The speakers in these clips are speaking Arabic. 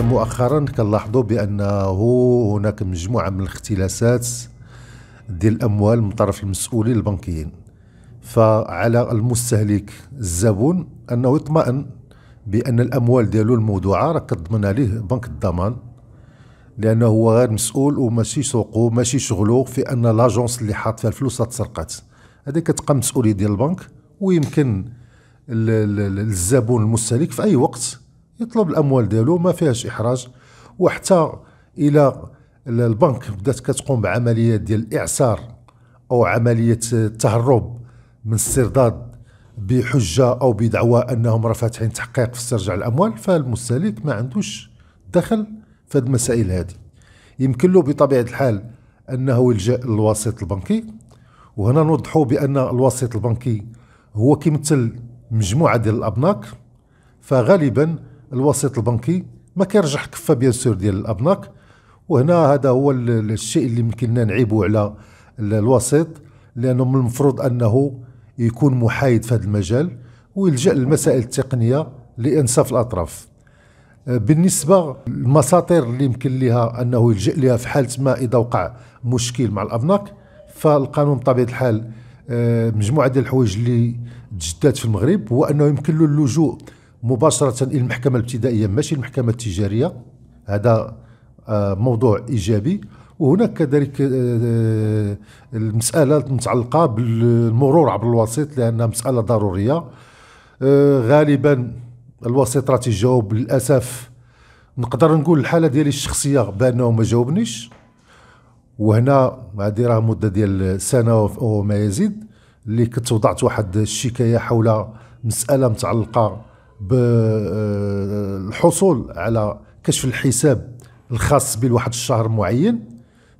مؤخرا كنلاحظوا بانه هناك مجموعه من الاختلاسات ديال الاموال من طرف المسؤولين البنكيين فعلى المستهلك الزبون انه يطمئن بان الاموال ديالو الموضوعه راه كتضمنها ليه بنك الضمان لانه هو غير مسؤول وماشي سوقه ماشي شغلو في ان لاجونس اللي حاط فيها الفلوس تسرقت هذه كتبقى مسؤوليه ديال البنك ويمكن الزبون المستهلك في اي وقت يطلب الاموال ديالو ما فيهاش احراج وحتى الى البنك بدات كتقوم بعمليات ديال الاعسار او عمليه التهرب من استرداد بحجه او بدعوى انهم راه فاتحين تحقيق في استرجاع الاموال فالمستهلك ما عندوش دخل في هذه المسائل هذه يمكن له بطبيعه الحال انه يلجا للوسيط البنكي وهنا نوضحوا بان الوسيط البنكي هو كيمثل مجموعه ديال الابناك فغالبا الوسيط البنكي ما كيرجح كفه بيان سور ديال الابناك وهنا هذا هو الشيء اللي يمكننا نعيبه على الوسيط لانه من المفروض انه يكون محايد في هذا المجال ويلجا للمسائل التقنيه لانصاف الاطراف أه، بالنسبه للمساطير اللي يمكن لها انه يلجا لها في حاله ما اذا وقع مشكل مع الابناك فالقانون بطبيعه الحال أه، مجموعه ديال الحوايج اللي تجدات في المغرب هو انه يمكن له اللجوء مباشره الى المحكمه الابتدائيه ماشي المحكمه التجاريه هذا آه، موضوع ايجابي وهناك كذلك آه، آه، المساله المتعلقه بالمرور عبر الوسيط لانها مساله ضروريه غالبا الوسيط راه تيجاوب للاسف نقدر نقول الحاله ديالي الشخصيه بانه ما جاوبنيش وهنا هذه راه مده ديال سنه وما يزيد اللي كنت وضعت واحد الشكايه حول مساله متعلقه بالحصول على كشف الحساب الخاص بواحد لواحد الشهر معين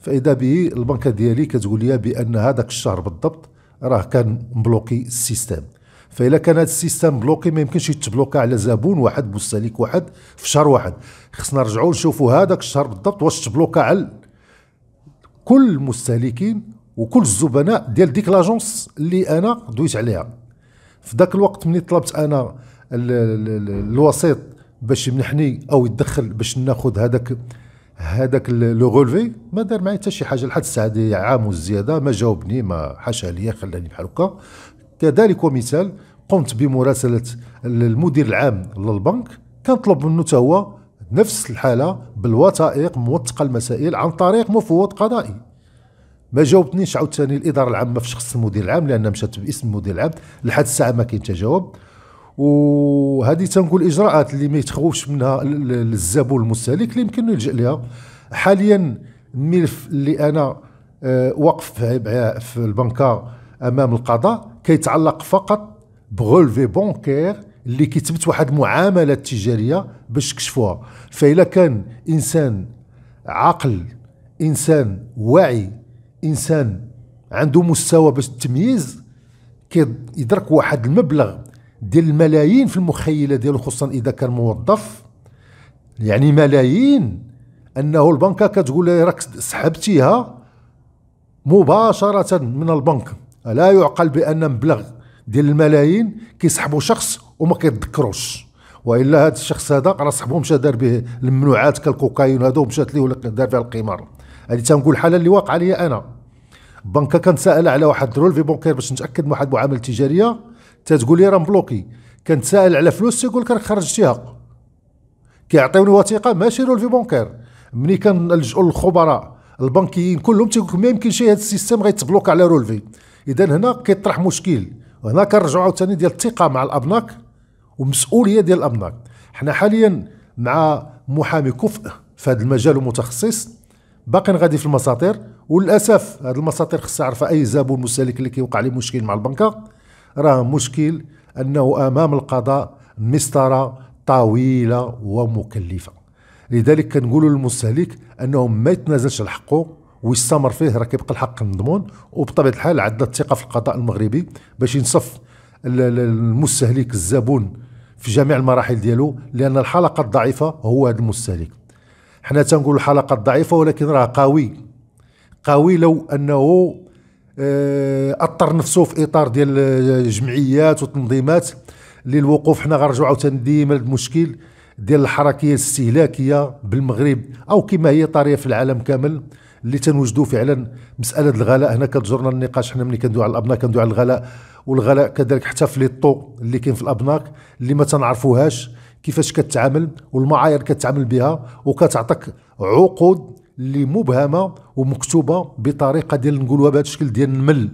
فاذا به البنكه ديالي كتقول لي بان هذاك الشهر بالضبط راه كان مبلوكي السيستم فاذا كان هذا السيستم بلوكي ما يمكنش يتبلوكا على زبون واحد مستهلك واحد في شهر واحد خصنا نرجعوا نشوفوا هذاك الشهر بالضبط واش تبلوكا على كل المستهلكين وكل الزبناء ديال ديك لاجونس اللي انا دويت عليها في ذاك الوقت ملي طلبت انا الوسيط باش يمنحني او يدخل باش ناخذ هذاك هذاك لو غولفي ما دار معايا حتى شي حاجه لحد الساعه عام والزياده ما جاوبني ما حاشا ليا خلاني بحال هكا كذلك ومثال قمت بمراسله المدير العام للبنك كنطلب منه تا هو نفس الحاله بالوثائق موثقه المسائل عن طريق مفوض قضائي ما جاوبتنيش عاوتاني الاداره العامه في شخص المدير العام لان مشات باسم المدير العام لحد الساعه ما كاين تجاوب وهذه تنقول اجراءات اللي ما يتخوفش منها الزبون المستهلك اللي يمكن يلجا لها حاليا الملف اللي انا آه، وقف في البنكه امام القضاء كيتعلق فقط بغولفي بونكير اللي كيتبت واحد المعامله تجاريه باش كشفوها فإلا كان انسان عقل انسان واعي انسان عنده مستوى باش التمييز كيدرك واحد المبلغ ديال الملايين في المخيله ديالو خصوصا اذا كان موظف يعني ملايين انه البنكه كتقول له راك سحبتيها مباشره من البنك لا يعقل بان مبلغ ديال الملايين كيسحبوا شخص وما كيتذكروش والا هذا الشخص هذا راه صاحبو مشى دار به الممنوعات كالكوكايين هذا ومشات ليه ولا دار فيها القمار هذه تنقول الحاله اللي واقعه لي انا بنكه كنت سائله على واحد رول في بونكير باش نتاكد من واحد المعامله تجاريه تتقول لي راه مبلوكي كنتسائل على فلوس تيقول لك راك خرجتيها كيعطيوني وثيقه ماشي رول في بونكير ملي كنلجؤوا للخبراء البنكيين كلهم تيقول لك ما يمكنش هذا السيستم غيتبلوك على رولفي اذا هنا كيطرح مشكل وهنا كنرجعوا عاوتاني ديال الثقه مع الابناك ومسؤوليه ديال الابناك حنا حاليا مع محامي كفء في هذا المجال ومتخصص باقي غادي في المساطير وللاسف هذه المساطير خصها عارفه اي زبون مستهلك اللي كيوقع عليه مشكل مع البنكه راه مشكل أنه أمام القضاء مسطرة طويلة ومكلفة لذلك كنقولوا للمستهلك أنه ما يتنازلش على حقه ويستمر فيه راه كيبقى الحق مضمون وبطبيعة الحال عندنا الثقة في القضاء المغربي باش ينصف المستهلك الزبون في جميع المراحل ديالو لأن الحلقة الضعيفة هو هذا المستهلك حنا تنقول الحلقة الضعيفة ولكن راه قوي قوي لو أنه آه، اطر نفسه في اطار ديال الجمعيات والتنظيمات للوقوف حنا غنرجعوا عاوتاني ديما للمشكل ديال الحركيه الاستهلاكيه بالمغرب او كما هي طاريه في العالم كامل اللي تنوجدوا فعلا مساله الغلاء هنا كتجرنا النقاش حنا ملي كندوي على الابناك كندوي على الغلاء والغلاء كذلك حتى في ليطو اللي كاين في الابناك اللي ما تنعرفوهاش كيفاش كتعامل والمعايير كتعامل بها وكتعطيك عقود اللي مبهمه ومكتوبه بطريقه ديال نقولوها بهذا الشكل ديال النمل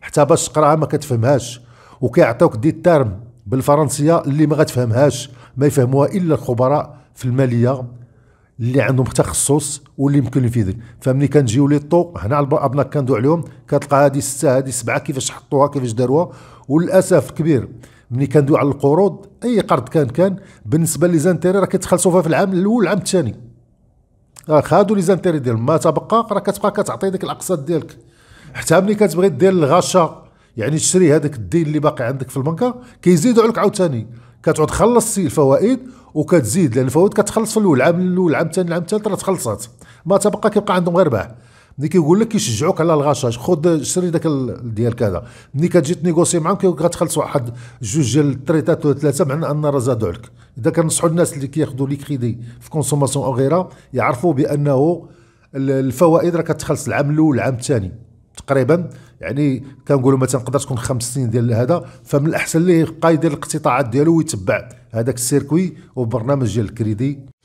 حتى باش تقراها ما كتفهمهاش وكيعطيوك دي تيرم بالفرنسيه اللي ما غتفهمهاش ما يفهموها الا الخبراء في الماليه اللي عندهم تخصص واللي يمكن يفيدك فملي كنجيو لي طو هنا ابناك كندوي عليهم كتلقى هذه سته هذه سبعه كيفاش حطوها كيفاش داروها وللاسف كبير ملي كندوي على القروض اي قرض كان كان بالنسبه لي زانتيري راه كتخلصوا فيها في العام الاول العام الثاني خادوا لي زانتيري ديالهم ما تبقى راه كتبقى كتعطي ديك الاقساط ديالك حتى ملي كتبغي دير الغاشا يعني تشري هذاك الدين اللي باقي عندك في البنكه كيزيدوا عليك عاوتاني كتعود تخلص الفوائد وكتزيد لان الفوائد كتخلص في الاول العام الاول العام الثاني العام الثالث راه تخلصات ما تبقى كيبقى عندهم غير ربح ملي كيقول لك كيشجعوك على الغشاش خذ شري داك ديال كذا ملي كتجي تنيغوسي معاهم كتخلص واحد جوج ديال التريتات ولا ثلاثه مع ان راه زادوا عليك اذا كنصحوا الناس اللي كياخذوا لي كريدي في كونسوماسيون او غيرها يعرفوا بانه الفوائد راه كتخلص العام الاول العام الثاني تقريبا يعني كنقولوا مثلا تقدر تكون خمس سنين ديال هذا فمن الاحسن ليه يبقى يدير الاقتطاعات ديالو ويتبع هذاك السيركوي وبرنامج ديال الكريدي